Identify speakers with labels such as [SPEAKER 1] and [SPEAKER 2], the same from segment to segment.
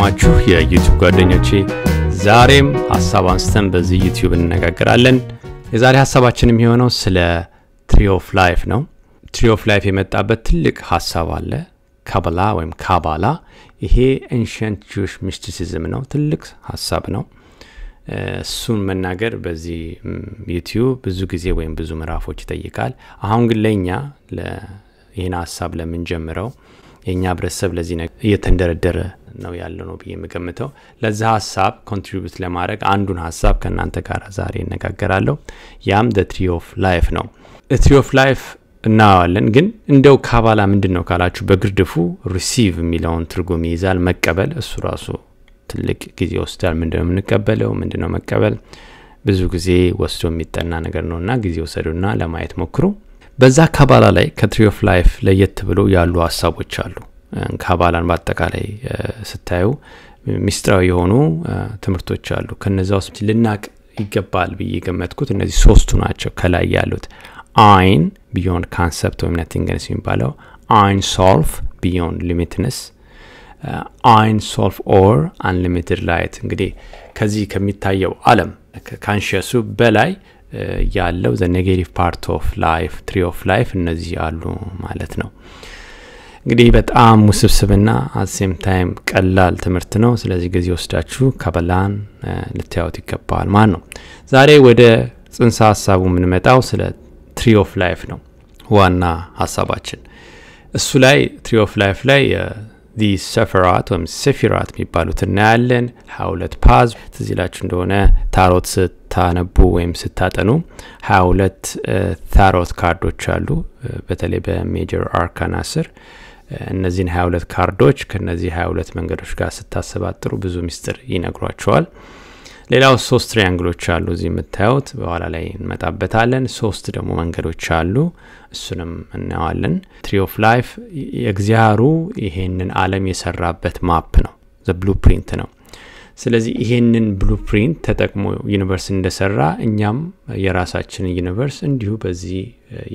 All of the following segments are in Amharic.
[SPEAKER 1] የተጠቀማችሁ የዩቲዩብ ጓደኞቼ ዛሬም ሀሳብ አንስተን በዚህ ዩቲዩብ እንነጋገራለን። የዛሬ ሀሳባችን የሚሆነው ስለ ትሪ ኦፍ ላይፍ ነው። ትሪ ኦፍ ላይፍ የመጣበት ትልቅ ሀሳብ አለ። ካባላ ወይም ካባላ ይሄ ኤንሽንት ጁሽ ሚስቲሲዝም ነው። ትልቅ ሀሳብ ነው። እሱን መናገር በዚህ ዩቲዩብ ብዙ ጊዜ ወይም ብዙ ምዕራፎች ይጠይቃል። አሁን ግን ለእኛ ይህን ሀሳብ ለምንጀምረው የእኛ ህብረተሰብ ለዚህ እየተንደረደረ ነው ያለው ነው ብዬ የምገምተው። ለዚህ ሀሳብ ኮንትሪቢዩት ለማድረግ አንዱን ሀሳብ ከእናንተ ጋር ዛሬ እነጋገራለሁ። ያም ትሪ ኦፍ ላይፍ ነው። ትሪ ኦፍ ላይፍ እናየዋለን። ግን እንደው ካባላ ምንድን ነው ካላችሁ በግርድፉ ሪሲቭ የሚለውን ትርጉም ይይዛል። መቀበል እሱ ራሱ ትልቅ ጊዜ ወስዳል። ምንድነው የምንቀበለው? ምንድነው መቀበል? ብዙ ጊዜ ወስዶ የሚጠና ነገር ነውና ጊዜ ወሰዱና ለማየት ሞክሩ። በዛ ካባላ ላይ ከትሪ ኦፍ ላይፍ ለየት ብሎ ያሉ ሀሳቦች አሉ። ካባላን በአጠቃላይ ስታዩ ሚስጥራዊ የሆኑ ትምህርቶች አሉ። ከነዚ ውስጥ ልናቅ ይገባል ብዬ የገመትኩት እነዚህ ሶስቱ ናቸው። ከላይ ያሉት አይን ቢዮን ካንሰፕት ወይም ነቲንግነስ የሚባለው አይን ሶልፍ ቢዮን ሊሚትነስ አይን ሶልፍ ኦር አንሊሚትድ ላይት እንግዲህ ከዚህ ከሚታየው አለም ካንሽሱ በላይ ያለው ዘ ኔጌቲቭ ፓርት ኦፍ ላይፍ ትሪ ኦፍ ላይፍ እነዚህ አሉ ማለት ነው። እንግዲህ በጣም ውስብስብና አሴም ታይም ቀላል ትምህርት ነው። ስለዚህ ጊዜ ወስዳችሁ ከበላን ልታዩት ይገባዋል ማለት ነው። ዛሬ ወደ ጽንሰ ሀሳቡ የምንመጣው ስለ ትሪ ኦፍ ላይፍ ነው። ዋና ሀሳባችን እሱ ላይ ትሪ ኦፍ ላይፍ ላይ ዲ ሰፈራት ወይም ሴፊራት የሚባሉት እናያለን። ሀሁለት ፓዝ ትዚላችሁ እንደሆነ ታሮት ስታነቡ ወይም ስታጠኑ ሀሁለት ታሮት ካርዶች አሉ በተለይ በሜጀር አርካና ስር እነዚህን 22 ካርዶች ከነዚህ 22 መንገዶች ጋር ስታሰባጥሩ ብዙ ሚስጥር ይነግሯቸዋል። ሌላው ሶስት ትሪያንግሎች አሉ እዚህ የምታዩት፣ በኋላ ላይ እንመጣበታለን። ሶስት ደግሞ መንገዶች አሉ፣ እሱንም እናየዋለን። ትሪ ኦፍ ላይፍ የእግዚአሩ ይሄንን አለም የሰራበት ማፕ ነው፣ ዘ ብሉፕሪንት ነው። ስለዚህ ይሄንን ብሉፕሪንት ተጠቅሞ ዩኒቨርስ እንደሰራ እኛም የራሳችንን ዩኒቨርስ እንዲሁ በዚህ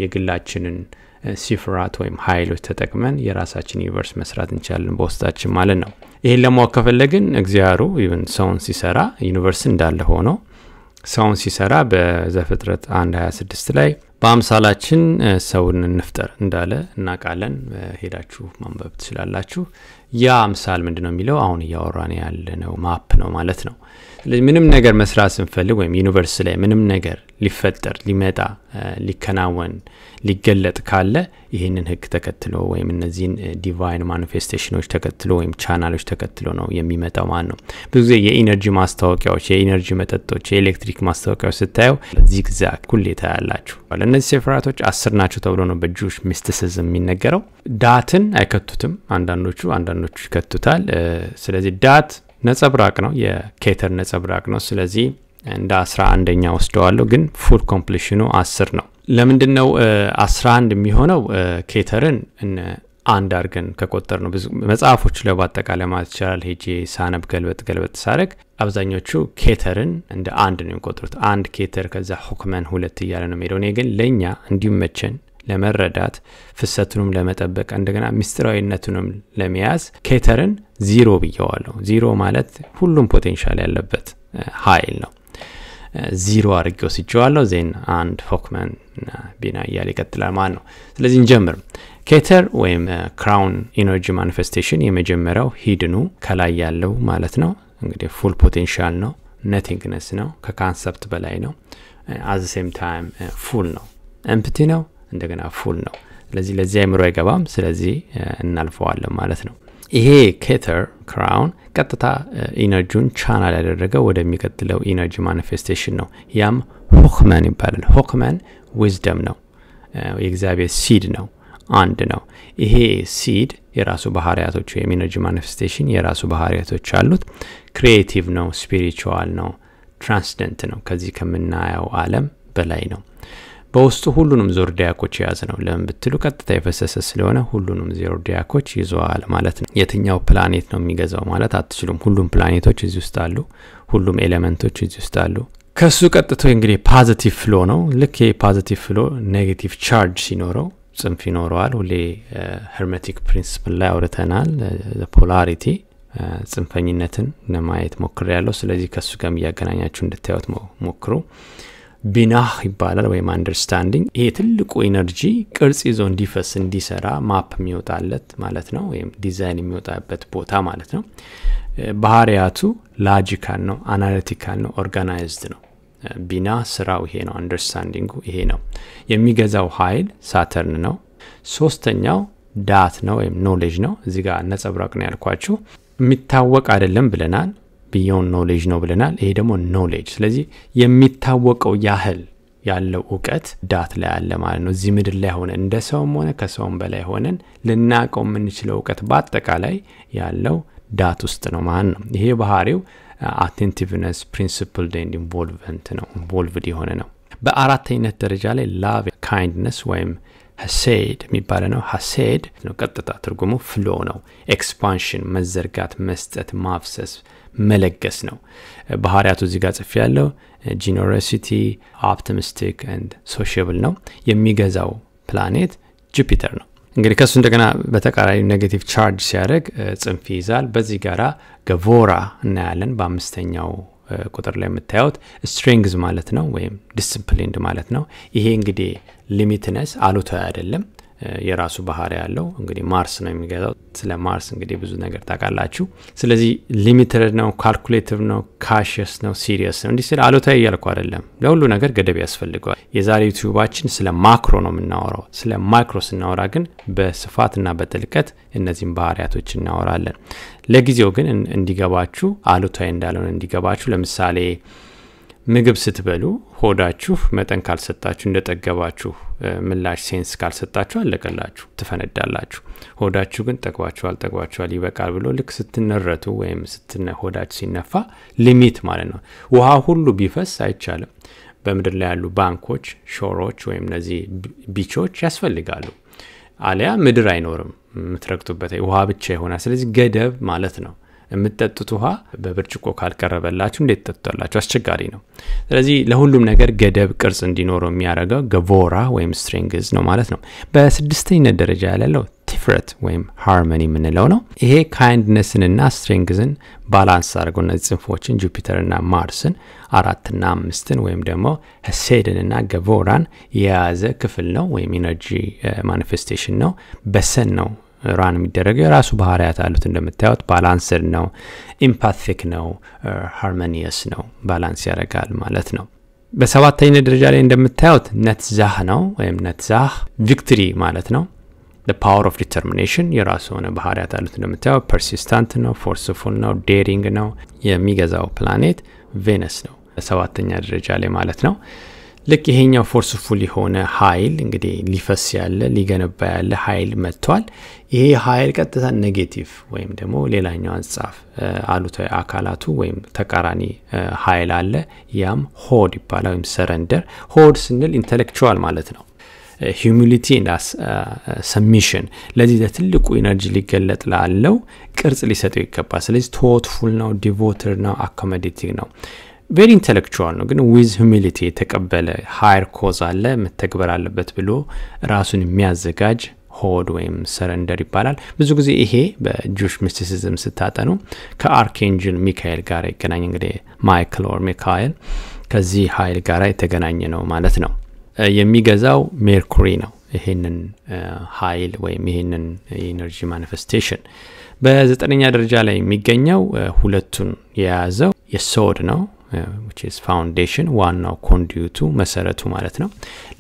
[SPEAKER 1] የግላችንን ሲፍራት ወይም ሀይሎች ተጠቅመን የራሳችን ዩኒቨርስ መስራት እንችላለን በውስጣችን ማለት ነው። ይህን ለማወቅ ከፈለግን እግዚአብሔሩ ሰውን ሲሰራ ዩኒቨርስ እንዳለ ሆኖ ሰውን ሲሰራ በዘፍጥረት 126 ላይ በአምሳላችን ሰውን እንፍጠር እንዳለ እናውቃለን ሄዳችሁ ማንበብ ትችላላችሁ ያ አምሳል ምንድነው ነው የሚለው አሁን እያወራን ያለነው ማፕ ነው ማለት ነው ምንም ነገር መስራት ስንፈልግ ወይም ዩኒቨርስ ላይ ምንም ነገር ሊፈጠር ሊመጣ ሊከናወን ሊገለጥ ካለ ይህንን ህግ ተከትሎ ወይም እነዚህን ዲቫይን ማኒፌስቴሽኖች ተከትሎ ወይም ቻናሎች ተከትሎ ነው የሚመጣው ማለት ነው ብዙ ጊዜ የኢነርጂ ማስታወቂያዎች የኢነርጂ መጠጦች የኤሌክትሪክ ማስታወቂያዎች ስታየው ዚግዛግ ኩሌታ ያላችሁ እነዚህ ሴፍራቶች አስር ናቸው ተብሎ ነው በጁሽ ሚስቲሲዝም የሚነገረው ዳትን አይከቱትም አንዳንዶቹ አንዳንዶቹ ይከቱታል ስለዚህ ዳት ነጸብራቅ ነው፣ የኬተር ነጸብራቅ ነው። ስለዚህ እንደ 11ኛ ወስደዋለሁ፣ ግን ፉል ኮምፕሊሽኑ 10 ነው። ለምንድን ነው 11 የሚሆነው? ኬተርን አንድ አድርገን ከቆጠር ነው። ብዙ መጽሐፎቹ ላይ በአጠቃላይ ማለት ይቻላል ሄጄ ሳነብ ገልበጥ ገልበጥ ሳረግ አብዛኞቹ ኬተርን እንደ አንድ ነው የሚቆጥሩት። አንድ ኬተር፣ ከዛ ሁክመን ሁለት እያለ ነው ሄደው እኔ ግን ለእኛ እንዲመቸን ለመረዳት ፍሰቱንም ለመጠበቅ እንደገና ምስጢራዊነቱንም ለመያዝ ኬተርን ዚሮ ብየዋለሁ። ዚሮ ማለት ሁሉም ፖቴንሻል ያለበት ሀይል ነው። ዚሮ አድርጌ ወስጀዋለሁ ዜን አንድ ፎክመን ቢና እያል ይቀጥላል ማለት ነው። ስለዚህ እንጀምር። ኬተር ወይም ክራውን ኢነርጂ ማኒፌስቴሽን የመጀመሪያው ሂድኑ ከላይ ያለው ማለት ነው። እንግዲህ ፉል ፖቴንሻል ነው፣ ነቲንግነስ ነው፣ ከካንሰፕት በላይ ነው። አዘ ሴም ታይም ፉል ነው፣ ኤምፕቲ ነው፣ እንደገና ፉል ነው ስለዚህ ለዚህ አይምሮ አይገባም ስለዚህ እናልፈዋለን ማለት ነው ይሄ ኬተር ክራውን ቀጥታ ኢነርጂውን ቻናል ያደረገ ወደሚቀጥለው ኢነርጂ ማኒፌስቴሽን ነው ያም ሆክመን ይባላል ሆክመን ዊዝደም ነው የእግዚአብሔር ሲድ ነው አንድ ነው ይሄ ሲድ የራሱ ባህርያቶች ወይም ኢነርጂ ማኒፌስቴሽን የራሱ ባህርያቶች አሉት ክሪኤቲቭ ነው ስፒሪቹዋል ነው ትራንስደንት ነው ከዚህ ከምናየው አለም በላይ ነው በውስጡ ሁሉንም ዞርዲያኮች የያዘ ነው። ለምን ብትሉ ቀጥታ የፈሰሰ ስለሆነ ሁሉንም ዞርዲያኮች ይዘዋል ማለት ነው። የትኛው ፕላኔት ነው የሚገዛው ማለት አትችሉም። ሁሉም ፕላኔቶች እዚህ ውስጥ አሉ። ሁሉም ኤሌመንቶች እዚህ ውስጥ አሉ። ከሱ ቀጥቶ እንግዲህ ፓዘቲቭ ፍሎ ነው። ልክ ይህ ፓዘቲቭ ፍሎ ኔጌቲቭ ቻርጅ ሲኖረው ጽንፍ ይኖረዋል። ሁሌ ሄርሜቲክ ፕሪንስፕል ላይ አውርተናል። ፖላሪቲ ጽንፈኝነትን ለማየት ሞክር ያለው። ስለዚህ ከሱ ጋር እያገናኛችሁ እንድታዩት ሞክሩ። ቢናህ ይባላል ወይም አንደርስታንዲንግ። ይሄ ትልቁ ኢነርጂ ቅርጽ ይዞ እንዲፈስ እንዲሰራ ማፕ የሚወጣለት ማለት ነው፣ ወይም ዲዛይን የሚወጣበት ቦታ ማለት ነው። ባህርያቱ ላጂካል ነው፣ አናሊቲካል ነው፣ ኦርጋናይዝድ ነው። ቢና ስራው ይሄ ነው፣ አንደርስታንዲንጉ ይሄ ነው። የሚገዛው ኃይል ሳተርን ነው። ሶስተኛው ዳት ነው ወይም ኖሌጅ ነው። እዚጋ ጋር ነጸብራቅ ነው ያልኳችሁ። የሚታወቅ አይደለም ብለናል። ቢዮን ኖሌጅ ነው ብለናል። ይሄ ደግሞ ኖሌጅ። ስለዚህ የሚታወቀው ያህል ያለው እውቀት ዳት ላይ አለ ማለት ነው። እዚህ ምድር ላይ ሆነ እንደ ሰውም ሆነ ከሰውም በላይ ሆነን ልናውቀው የምንችለው እውቀት በአጠቃላይ ያለው ዳት ውስጥ ነው ማለት ነው። ይሄ ባህሪው አቴንቲቭነስ ፕሪንስፕል ንድ ኢንቮልቭመንት ነው፣ ኢንቮልቭድ የሆነ ነው። በአራተኝነት ደረጃ ላይ ላቭ ካይንድነስ ወይም ሀሴድ የሚባለ ነው። ሀሴድ ቀጥታ ትርጉሙ ፍሎ ነው። ኤክስፓንሽን፣ መዘርጋት፣ መስጠት፣ ማፍሰስ፣ መለገስ ነው። ባህሪያቱ እዚህ ጋር ያለው ጂኖሮሲቲ፣ ኦፕቲሚስቲክ ንድ ሶሽብል ነው። የሚገዛው ፕላኔት ጁፒተር ነው። እንግዲህ ከእሱ እንደገና በተቃራኒ ኔጌቲቭ ቻርጅ ሲያደርግ ጽንፍ ይይዛል። በዚህ ጋራ ገቮራ እናያለን በአምስተኛው ቁጥር ላይ የምታዩት ስትሪንግዝ ማለት ነው፣ ወይም ዲስፕሊንድ ማለት ነው። ይሄ እንግዲህ ሊሚትነስ አሉታዊ አይደለም። የራሱ ባህሪ ያለው እንግዲህ ማርስ ነው የሚገዛው። ስለ ማርስ እንግዲህ ብዙ ነገር ታውቃላችሁ። ስለዚህ ሊሚትድ ነው፣ ካልኩሌቲቭ ነው፣ ካሽስ ነው፣ ሲሪየስ ነው። እንዲህ ስለ አሉታዊ እያልኩ አይደለም። ለሁሉ ነገር ገደብ ያስፈልገዋል። የዛሬ ዩቲዩባችን ስለ ማክሮ ነው የምናወራው። ስለ ማይክሮ ስናወራ ግን በስፋትና በጥልቀት እነዚህን ባህሪያቶች እናወራለን። ለጊዜው ግን እንዲገባችሁ አሉታዊ እንዳለሆነ እንዲገባችሁ ለምሳሌ ምግብ ስትበሉ ሆዳችሁ መጠን ካልሰጣችሁ እንደጠገባችሁ ምላሽ ሴንስ ካልሰጣችሁ አለቀላችሁ፣ ትፈነዳላችሁ። ሆዳችሁ ግን ጠግባችኋል፣ ጠግባችኋል፣ ይበቃል ብሎ ልክ ስትነረቱ ወይም ሆዳችሁ ሲነፋ ሊሚት ማለት ነው። ውሃ ሁሉ ቢፈስ አይቻልም። በምድር ላይ ያሉ ባንኮች፣ ሾሮች ወይም እነዚህ ቢቾች ያስፈልጋሉ። አሊያ ምድር አይኖርም የምትረግጡበት ውሃ ብቻ ይሆናል። ስለዚህ ገደብ ማለት ነው። የምትጠጡት ውሃ በብርጭቆ ካልቀረበላችሁ እንዴት ትጠጡታላችሁ? አስቸጋሪ ነው። ስለዚህ ለሁሉም ነገር ገደብ ቅርጽ እንዲኖረው የሚያደርገው ገቮራ ወይም ስትሪንግዝ ነው ማለት ነው። በስድስተኝነት ደረጃ ያለለው ቲፍረት ወይም ሃርመኒ የምንለው ነው። ይሄ ካይንድነስንና ስትሪንግዝን ባላንስ አድርገው እነዚህ ጽንፎችን ጁፒተርና ማርስን አራትና አምስትን ወይም ደግሞ ሄሴድንና ገቮራን የያዘ ክፍል ነው ወይም ኢነርጂ ማኒፌስቴሽን ነው። በሰን ነው ራን የሚደረገው የራሱ ባህርያት አሉት እንደምታዩት ባላንስድ ነው ኢምፓቲክ ነው ሃርሞኒየስ ነው ባላንስ ያደርጋል ማለት ነው በሰባተኛ ደረጃ ላይ እንደምታዩት ነትዛህ ነው ወይም ነትዛህ ቪክትሪ ማለት ነው ፓወር ኦፍ ዲተርሚኔሽን የራሱ የሆነ ባህርያት አሉት እንደምታየው ፐርሲስታንት ነው ፎርስፉል ነው ዴሪንግ ነው የሚገዛው ፕላኔት ቬነስ ነው ሰባተኛ ደረጃ ላይ ማለት ነው ልክ ይሄኛው ፎርስፉል የሆነ ሀይል እንግዲህ ሊፈስ ያለ ሊገነባ ያለ ኃይል መጥቷል። ይሄ ኃይል ቀጥታ ኔጌቲቭ ወይም ደግሞ ሌላኛው አንጻፍ አሉታዊ አካላቱ ወይም ተቃራኒ ኃይል አለ። ያም ሆድ ይባላል ወይም ሰረንደር። ሆድ ስንል ኢንተሌክቹዋል ማለት ነው። ሂሚሊቲ እና ሰሚሽን ለዚህ ለትልቁ ኢነርጂ ሊገለጥ ላለው ቅርጽ ሊሰጠው ይገባል። ስለዚህ ቶትፉል ነው፣ ዲቮትር ነው፣ አኮሞዴቲቭ ነው። ቬሪ ኢንተሌክቹዋል ነው ግን ዊዝ ሁሚሊቲ የተቀበለ ሃይር ኮዝ አለ መተግበር አለበት ብሎ ራሱን የሚያዘጋጅ ሆድ ወይም ሰረንደር ይባላል። ብዙ ጊዜ ይሄ በጁሽ ሚስቲሲዝም ስታጠኑ ከአርኬንጅል ሚካኤል ጋር ይገናኝ እንግዲህ ማይክል ኦር ሚካኤል ከዚህ ኃይል ጋር የተገናኘ ነው ማለት ነው። የሚገዛው ሜርኩሪ ነው ይህንን ኃይል ወይም ይህንን የኢነርጂ ማኒፌስቴሽን። በዘጠነኛ ደረጃ ላይ የሚገኘው ሁለቱን የያዘው የሶድ ነው ዊችስ ፋውንዴሽን ዋናው ኮንዲዩቱ መሰረቱ ማለት ነው።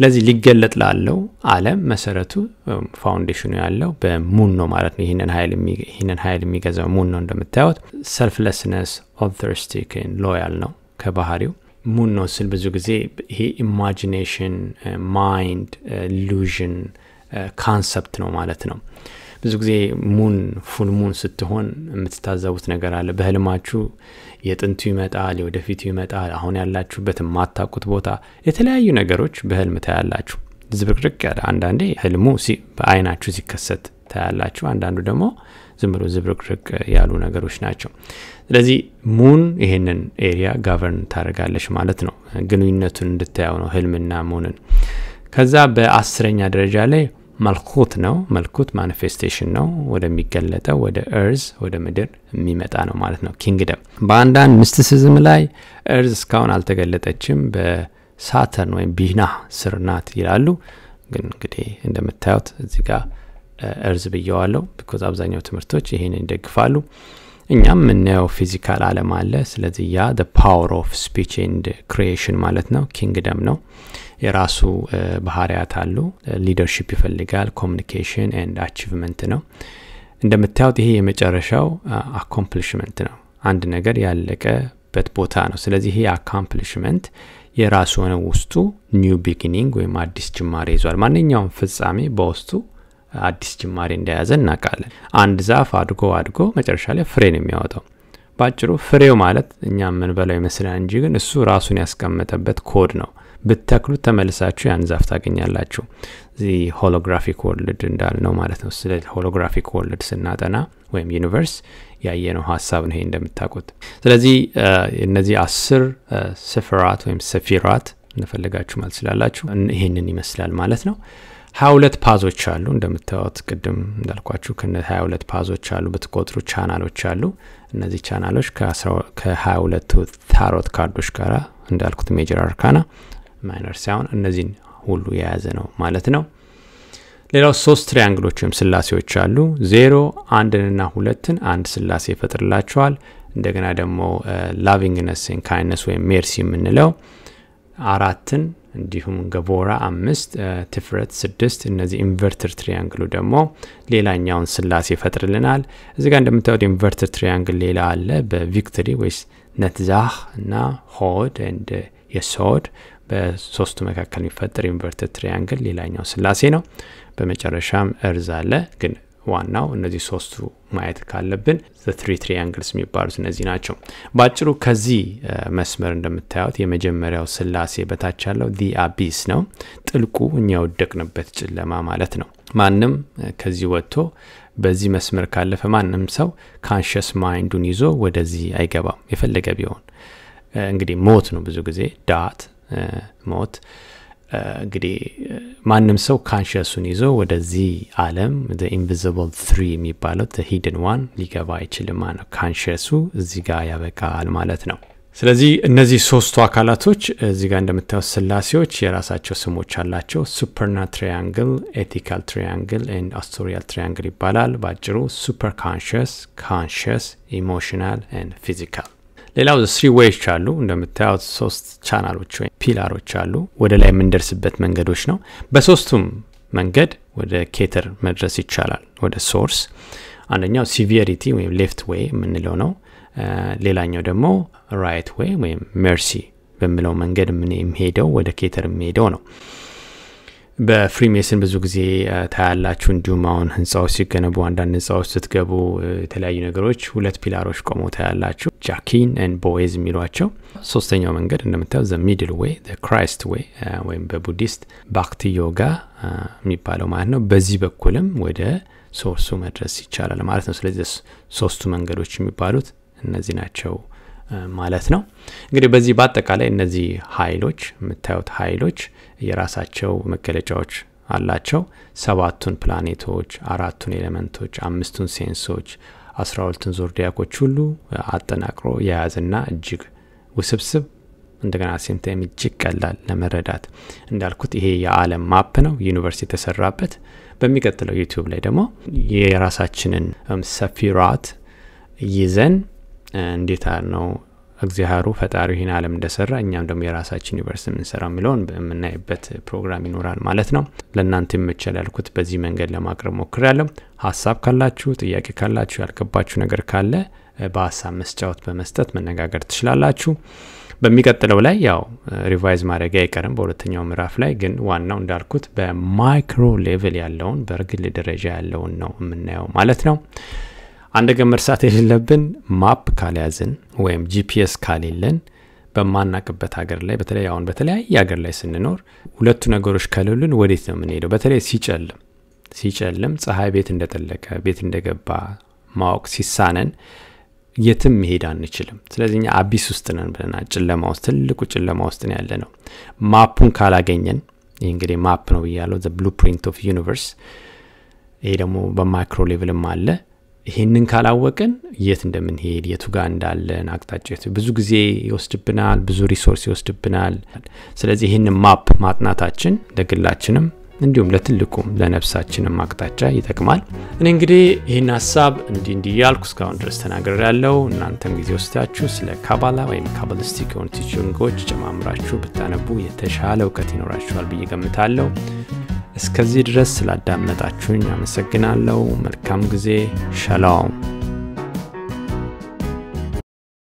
[SPEAKER 1] ለዚህ ሊገለጥ ላለው አለም መሰረቱ ፋውንዴሽኑ ያለው በሙን ነው ማለት ነው። ይህንን ሀይል የሚገዛው ሙን ነው። እንደምታዩት ሰልፍለስነስ ኦተርስቲክን ሎያል ነው ከባህሪው ሙን ነው ስል ብዙ ጊዜ ይሄ ኢማጂኔሽን፣ ማይንድ፣ ሉዥን ካንሰፕት ነው ማለት ነው። ብዙ ጊዜ ሙን ፉል ሙን ስትሆን የምትታዘቡት ነገር አለ። በህልማችሁ የጥንቱ ይመጣል፣ የወደፊቱ ይመጣል፣ አሁን ያላችሁበት የማታቁት ቦታ፣ የተለያዩ ነገሮች በህልም ታያላችሁ። ዝብርቅርቅ ያለ አንዳንዴ ህልሙ በአይናችሁ ሲከሰት ታያላችሁ። አንዳንዱ ደግሞ ዝም ብሎ ዝብርቅርቅ ያሉ ነገሮች ናቸው። ስለዚህ ሙን ይሄንን ኤሪያ ጋቨርን ታደርጋለች ማለት ነው። ግንኙነቱን እንድታየው ነው ህልምና ሙንን። ከዛ በአስረኛ ደረጃ ላይ መልኩት ነው። መልኩት ማኒፌስቴሽን ነው፣ ወደሚገለጠው ወደ እርዝ ወደ ምድር የሚመጣ ነው ማለት ነው። ኪንግደም በአንዳንድ ምስትስዝም ላይ እርዝ እስካሁን አልተገለጠችም፣ በሳተርን ወይም ቢና ስር ናት ይላሉ። ግን እንግዲህ እንደምታዩት እዚህ ጋር እርዝ ብየዋለው፣ ቢኮዝ አብዛኛው ትምህርቶች ይህን ይደግፋሉ። እኛም የምናየው ፊዚካል አለም አለ። ስለዚህ ያ ፓወር ኦፍ ስፒች ኤንድ ክሪኤሽን ማለት ነው፣ ኪንግደም ነው። የራሱ ባህሪያት አሉ ሊደርሽፕ ይፈልጋል ኮሚኒኬሽን ኤንድ አቺቭመንት ነው እንደምታዩት ይሄ የመጨረሻው አኮምፕሊሽመንት ነው አንድ ነገር ያለቀበት ቦታ ነው ስለዚህ ይሄ አካምፕሊሽመንት የራሱ ሆነ ውስጡ ኒው ቢግኒንግ ወይም አዲስ ጅማሬ ይዟል ማንኛውም ፍጻሜ በውስጡ አዲስ ጅማሬ እንደያዘ እናውቃለን አንድ ዛፍ አድጎ አድጎ መጨረሻ ላይ ፍሬን የሚያወጣው በአጭሩ ፍሬው ማለት እኛ የምንበላው ይመስላል እንጂ ግን እሱ ራሱን ያስቀመጠበት ኮድ ነው ብትተክሉት ተመልሳችሁ ያን ዛፍ ታገኛላችሁ። እዚህ ሆሎግራፊክ ወርልድ እንዳልነው ማለት ነው። ስለ ሆሎግራፊክ ወርልድ ስናጠና ወይም ዩኒቨርስ ያየነው ሀሳብ ነው ይሄ እንደምታውቁት። ስለዚህ እነዚህ አስር ስፍራት ወይም ሰፊራት እንደፈለጋችሁ ማለት ስላላችሁ ይህንን ይመስላል ማለት ነው። 22 ፓዞች አሉ እንደምታወት ቅድም እንዳልኳችሁ ከነ 22 ፓዞች አሉ ብትቆጥሩ ቻናሎች አሉ እነዚህ ቻናሎች ከሀያ ሁለቱ ታሮት ካርዶች ጋር እንዳልኩት ሜጀር አርካና ማይነር ሳይሆን እነዚህን ሁሉ የያዘ ነው ማለት ነው። ሌላው ሶስት ትሪያንግሎች ወይም ስላሴዎች አሉ። ዜሮ አንድንና ሁለትን አንድ ስላሴ ይፈጥርላቸዋል። እንደገና ደግሞ ላቪንግነስን ካይነስ ወይም ሜርሲ የምንለው አራትን እንዲሁም ገቦራ አምስት ትፍረት ስድስት እነዚህ ኢንቨርትር ትሪያንግሉ ደግሞ ሌላኛውን ስላሴ ይፈጥርልናል። እዚ ጋር እንደምታዩት ኢንቨርተር ትሪያንግል ሌላ አለ በቪክትሪ ወይስ ነትዛህ እና ሆድ ንድ የሶድ በሶስቱ መካከል የሚፈጠር ኢንቨርትድ ትሪያንግል ሌላኛው ስላሴ ነው። በመጨረሻም እርዝ አለ። ግን ዋናው እነዚህ ሶስቱ ማየት ካለብን ትሪ ትሪያንግልስ የሚባሉት እነዚህ ናቸው። በአጭሩ ከዚህ መስመር እንደምታዩት የመጀመሪያው ስላሴ በታች ያለው ዲ አቢስ ነው፣ ጥልቁ እኛ የወደቅንበት ጨለማ ማለት ነው። ማንም ከዚህ ወጥቶ በዚህ መስመር ካለፈ ማንም ሰው ካንሽስ ማይንዱን ይዞ ወደዚህ አይገባም የፈለገ ቢሆን። እንግዲህ ሞት ነው ብዙ ጊዜ ዳት ሞት እንግዲህ ማንም ሰው ካንሽሱን ይዞ ወደዚህ አለም ኢንቪዚብል ትሪ የሚባለው ሂድን ዋን ሊገባ አይችልም ማለት ነው። ካንሽሱ እዚ ጋ ያበቃል ማለት ነው። ስለዚህ እነዚህ ሶስቱ አካላቶች እዚ ጋ እንደምታዩት ስላሴዎች የራሳቸው ስሞች አላቸው። ሱፐርና ትሪያንግል፣ ኤቲካል ትሪያንግል ን አስቶሪያል ትሪያንግል ይባላል። በአጭሩ ሱፐር ካንሽስ፣ ካንሽስ፣ ኢሞሽናል ን ፊዚካል ሌላው ስሪ ዌይች አሉ እንደምታዩት ሶስት ቻናሎች ወይም ፒላሮች አሉ ወደ ላይ የምንደርስበት መንገዶች ነው በሶስቱም መንገድ ወደ ኬተር መድረስ ይቻላል ወደ ሶርስ አንደኛው ሲቪሪቲ ወይም ሌፍት ዌይ የምንለው ነው ሌላኛው ደግሞ ራይት ዌይ ወይም ሜርሲ በምለው መንገድ የምንሄደው ወደ ኬተር የሚሄደው ነው በፍሪሜስን ብዙ ጊዜ ታያላችሁ። እንዲሁም አሁን ህንፃዎች ሲገነቡ አንዳንድ ህንፃዎች ስትገቡ የተለያዩ ነገሮች ሁለት ፒላሮች ቆመው ታያላችሁ። ጃኪን ን ቦዝ የሚሏቸው ሶስተኛው መንገድ እንደምታየው ዘ ሚድል ዌይ ክራይስት ዌይ ወይም በቡዲስት ባክቲ ዮጋ የሚባለው ማለት ነው። በዚህ በኩልም ወደ ሶርሱ መድረስ ይቻላል ማለት ነው። ስለዚህ ሶስቱ መንገዶች የሚባሉት እነዚህ ናቸው። ማለት ነው። እንግዲህ በዚህ በአጠቃላይ እነዚህ ኃይሎች የምታዩት ኃይሎች የራሳቸው መገለጫዎች አላቸው። ሰባቱን ፕላኔቶች፣ አራቱን ኤሌመንቶች፣ አምስቱን ሴንሶች፣ አስራ ሁለቱን ዞርዲያኮች ሁሉ አጠናቅሮ የያዝና እጅግ ውስብስብ እንደገና ሴምታይም እጅግ ቀላል ለመረዳት እንዳልኩት ይሄ የዓለም ማፕ ነው ዩኒቨርስ የተሰራበት። በሚቀጥለው ዩቲዩብ ላይ ደግሞ የራሳችንን ሰፊ ራት ይዘን እንዴት ነው እግዚአሩ ፈጣሪ ይህን አለም እንደሰራ እኛም ደግሞ የራሳችን ዩኒቨርስ የምንሰራ የሚለውን የምናይበት ፕሮግራም ይኖራል ማለት ነው። ለእናንተ የምችል ያልኩት በዚህ መንገድ ለማቅረብ ሞክር ሞክሬያለሁ። ሀሳብ ካላችሁ፣ ጥያቄ ካላችሁ፣ ያልገባችሁ ነገር ካለ በሀሳብ መስጫወት በመስጠት መነጋገር ትችላላችሁ። በሚቀጥለው ላይ ያው ሪቫይዝ ማድረጊያ አይቀርም። በሁለተኛው ምዕራፍ ላይ ግን ዋናው እንዳልኩት በማይክሮ ሌቭል ያለውን በእርግል ደረጃ ያለውን ነው የምናየው ማለት ነው። አንድ መርሳት የሌለብን ማፕ ካልያዝን ወይም ጂፒኤስ ካሌለን በማናቅበት ሀገር ላይ በተለይ አሁን በተለያየ ሀገር ላይ ስንኖር ሁለቱ ነገሮች ከልሉን ወዴት ነው የምንሄደው? በተለይ ሲጨልም ሲጨልም ፀሐይ ቤት እንደጠለቀ ቤት እንደገባ ማወቅ ሲሳነን የትም መሄድ አንችልም። ስለዚህ እኛ አቢስ ውስጥ ነን ብለና ጨለማ ውስጥ ትልቁ ጭለማ ውስጥ ያለ ነው። ማፑን ካላገኘን ይህ እንግዲህ ማፕ ነው ብያለው፣ ዘ ብሉፕሪንት ኦፍ ዩኒቨርስ። ይሄ ደግሞ በማይክሮ ሌቭልም አለ ይህንን ካላወቅን የት እንደምንሄድ የቱ ጋር እንዳለን አቅጣጫ ብዙ ጊዜ ይወስድብናል፣ ብዙ ሪሶርስ ይወስድብናል። ስለዚህ ይህን ማፕ ማጥናታችን ለግላችንም እንዲሁም ለትልቁም ለነፍሳችንም አቅጣጫ ይጠቅማል። እኔ እንግዲህ ይህን ሀሳብ እንዲ እንዲ እያልኩ እስካሁን ድረስ ተናገር ያለው እናንተም ጊዜ ወስዳችሁ ስለ ካባላ ወይም ካባሊስቲክ የሆኑ ቲችንጎች ጨማምራችሁ ብታነቡ የተሻለ እውቀት ይኖራችኋል ብዬ ገምታለሁ። እስከዚህ ድረስ ስላዳመጣችሁኝ አመሰግናለሁ። መልካም ጊዜ። ሸላውም